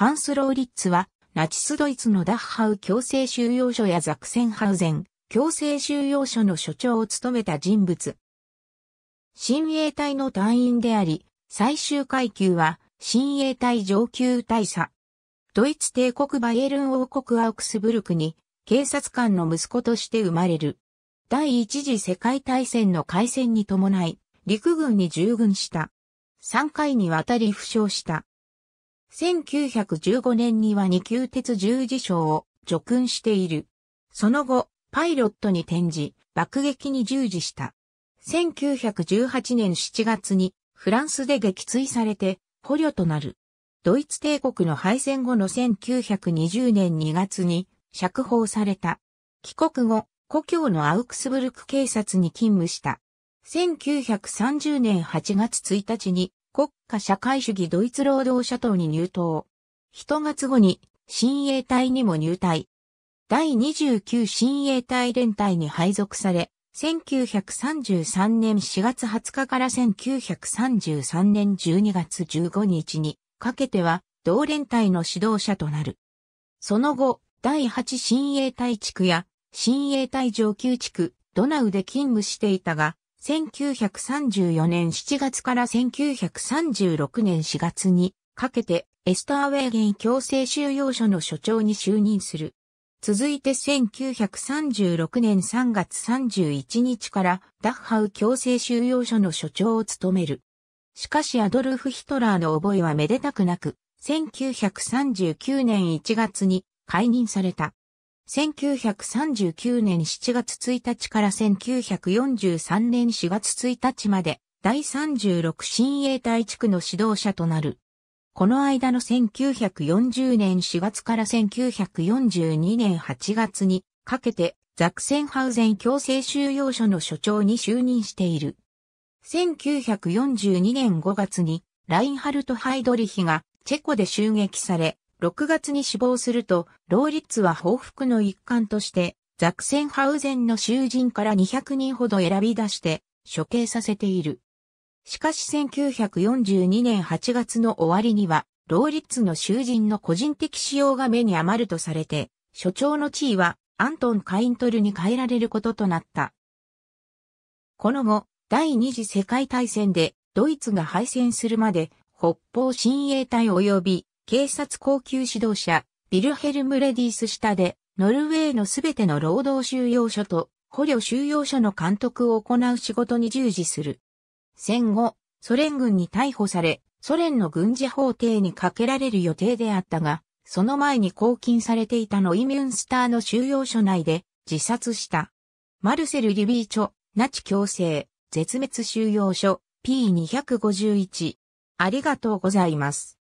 ハンス・ローリッツは、ナチスドイツのダッハウ強制収容所やザクセンハウゼン強制収容所の所長を務めた人物。親衛隊の隊員であり、最終階級は、親衛隊上級大佐。ドイツ帝国バイエルン王国アウクスブルクに、警察官の息子として生まれる。第一次世界大戦の開戦に伴い、陸軍に従軍した。3回にわたり負傷した。1915年には二級鉄十字章を叙勲している。その後、パイロットに転じ、爆撃に従事した。1918年7月にフランスで撃墜されて捕虜となる。ドイツ帝国の敗戦後の1920年2月に釈放された。帰国後、故郷のアウクスブルク警察に勤務した。1930年8月1日に国家社会主義ドイツ労働者党に入党。一月後に新衛隊にも入隊。第29新衛隊連隊に配属され、1933年4月20日から1933年12月15日にかけては同連隊の指導者となる。その後、第8新衛隊地区や新衛隊上級地区、ドナウで勤務していたが、1934年7月から1936年4月にかけてエスターウェーゲン強制収容所の所長に就任する。続いて1936年3月31日からダッハウ強制収容所の所長を務める。しかしアドルフ・ヒトラーの覚えはめでたくなく、1939年1月に解任された。1939年7月1日から1943年4月1日まで第36新衛隊地区の指導者となる。この間の1940年4月から1942年8月にかけてザクセンハウゼン強制収容所の所長に就任している。1942年5月にラインハルト・ハイドリヒがチェコで襲撃され、6月に死亡すると、ローリッツは報復の一環として、ザクセンハウゼンの囚人から200人ほど選び出して処刑させている。しかし1942年8月の終わりには、ローリッツの囚人の個人的使用が目に余るとされて、所長の地位はアントン・カイントルに変えられることとなった。この後、第二次世界大戦でドイツが敗戦するまで北方親衛隊及び警察高級指導者、ビルヘルム・レディース下で、ノルウェーのすべての労働収容所と捕虜収容所の監督を行う仕事に従事する。戦後、ソ連軍に逮捕され、ソ連の軍事法廷にかけられる予定であったが、その前に拘禁されていたノイミュンスターの収容所内で自殺した。マルセル・リビーチョ、ナチ強制、絶滅収容所、P251。ありがとうございます。